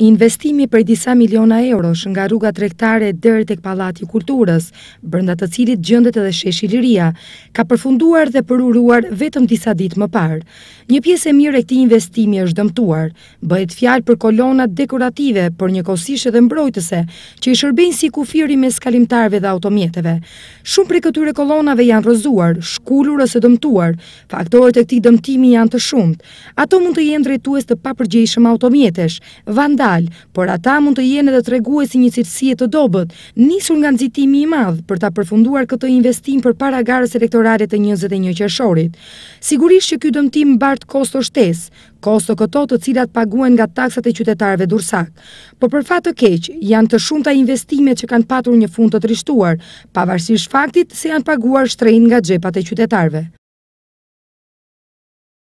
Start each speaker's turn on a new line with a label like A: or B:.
A: Investimi për disa miliona eurosh nga rruga trektare dërë të këpalati kulturës, bërnda të cilit gjëndet edhe sheshi liria, ka përfunduar dhe përuruar vetëm disa ditë më parë. Një piesë e mire këti investimi është dëmtuar, bëhet fjalë për kolonat dekorative për një kosishe dhe mbrojtëse, që i shërbin si kufiri me skalimtarve dhe automjeteve. Shumë për këtyre kolonave janë rëzuar, shkullur ose dëmtuar, faktorët e këti dëmtimi janë të shumët. Ato mund të jendretues të papërgjeshëm automjetesh, vanda por ata mund të jene dhe të e si një cilësie të dobet, nisur nga nëzitimi i madhë për ta përfunduar këtë investim për para garës elektorare të njëzët e një qërshorit. Sigurisht që kjo dëmtim bartë kosto shtes, kosto këto të cilat paguen nga taksat e qytetarve dursak. Por për fatë të keqë, janë të shumë të investimet që kanë patur një fund të trishtuar, pavarësish faktit se janë paguar shtrejnë nga gjepat e qytetarve.